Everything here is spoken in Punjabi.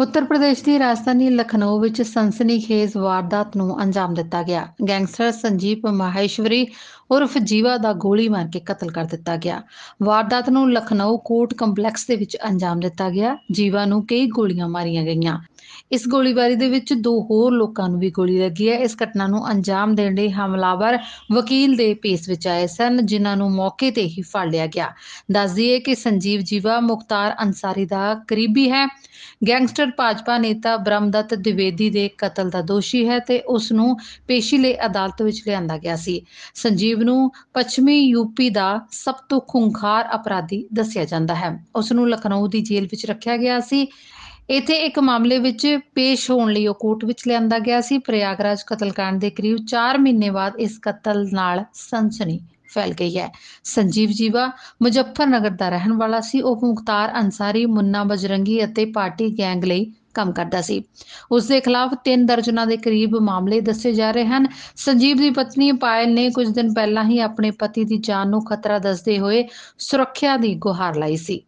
ਉੱਤਰ ਪ੍ਰਦੇਸ਼ ਦੀ ਰਾਜਧਾਨੀ ਲਖਨਊ ਵਿੱਚ ਸਨਸਨੀਖੇਜ਼ ਵਾਰਦਾਤ ਨੂੰ ਅੰਜਾਮ ਦਿੱਤਾ ਗਿਆ ਗੈਂਗਸਟਰ ਸੰਜੀਪ ਮਾਹੇਸ਼ਵਰੀ ਉਰਫ ਜੀਵਾ ਦਾ ਗੋਲੀ ਮਾਰ ਕੇ ਕਤਲ ਕਰ ਦਿੱਤਾ ਗਿਆ ਵਾਰਦਾਤ ਨੂੰ ਲਖਨਊ ਕੋਰਟ ਕੰਪਲੈਕਸ ਦੇ ਵਿੱਚ ਅੰਜਾਮ ਦਿੱਤਾ ਗਿਆ ਜੀਵਾ ਨੂੰ ਕਈ ਗੋਲੀਆਂ ਮਾਰੀਆਂ ਗਈਆਂ ਇਸ ਗੋਲੀਬਾਰੀ ਦੇ ਵਿੱਚ ਦੋ ਹੋਰ ਲੋਕਾਂ ਨੂੰ ਵੀ ਗੋਲੀ ਲੱਗੀ ਹੈ ਇਸ ਘਟਨਾ ਨੂੰ ਅੰਜਾਮ ਦੇਣ ਲਈ ਹਮਲਾਵਰ ਵਕੀਲ ਦੇ ਪੇਸ ਵਿੱਚ ਆਏ ਸਨ ਜਿਨ੍ਹਾਂ ਨੂੰ ਮੌਕੇ ਤੇ ਹੀ ਫੜ ਲਿਆ ਗਿਆ ਦੱਸ ਦਈਏ ਕਿ ਸੰਜੀਵ ਜੀਵਾ ਮੁਖਤਾਰ ਅंसारी ਦਾ ਕਰੀਬੀ ਹੈ ਗੈਂਗਸਟਰ ਭਾਜਪਾ ਨੇਤਾ ਬ੍ਰਹਮਦਤ ਦਿਵੇਦੀ ਦੇ ਕਤਲ ਦਾ ਦੋਸ਼ੀ ਹੈ ਤੇ ਉਸ ਨੂੰ ਪੇਸ਼ੀ ਲਈ ਅਦਾਲਤ ਵਿੱਚ ਲਿਆਂਦਾ ਗਿਆ ਸੀ ਸੰਜੀਵ ਨੂੰ ਪੱਛਮੀ ਯੂਪੀ ਦਾ ਸਭ ਤੋਂ ਖੁੰਖਾਰ ਅਪਰਾਧੀ ਦੱਸਿਆ ਜਾਂਦਾ ਹੈ ਉਸ ਨੂੰ ਲਖਨਊ ਦੀ ਜੇਲ੍ਹ ਵਿੱਚ ਰੱਖਿਆ ਗਿਆ ਸੀ ਇੱਥੇ ਇੱਕ ਮਾਮਲੇ ਵਿੱਚ ਪੇਸ਼ ਹੋਣ ਲਈ ਉਹ ਕੋਰਟ ਵਿੱਚ ਲਿਆਂਦਾ ਗਿਆ ਸੀ ਪ੍ਰਯਾਗਰਾਜ ਕਤਲकांड ਦੇ ਕਰੀਬ 4 ਮਹੀਨੇ ਬਾਅਦ ਇਸ ਕਤਲ ਨਾਲ ਸੰਸਣੀ ਫੈਲ ਗਈ ਹੈ ਸੰਜੀਵ ਜੀਵਾ ਮੁਜ਼ੱਫਰਨਗਰ ਦਾ ਰਹਿਣ ਵਾਲਾ ਸੀ ਉਹ ਮੁਖਤਾਰ ਅਨਸਾਰੀ ਮੁੰਨਾ ਬਜਰੰਗੀ ਅਤੇ ਪਾਰਟੀ ਗੈਂਗ ਲਈ ਕੰਮ ਕਰਦਾ ਸੀ ਉਸ ਦੇ ਖਿਲਾਫ 3 ਦਰਜਨਾਂ ਦੇ ਕਰੀਬ ਮਾਮਲੇ ਦੱਸੇ ਜਾ ਰਹੇ ਹਨ ਸੰਜੀਵ ਦੀ ਪਤਨੀ ਪਾਇਲ ਨੇ ਕੁਝ ਦਿਨ ਪਹਿਲਾਂ ਹੀ ਆਪਣੇ ਪਤੀ ਦੀ ਜਾਨ ਨੂੰ ਖਤਰਾ ਦੱਸਦੇ ਹੋਏ ਸੁਰੱਖਿਆ ਦੀ ਗੁਹਾਰ ਲਾਈ ਸੀ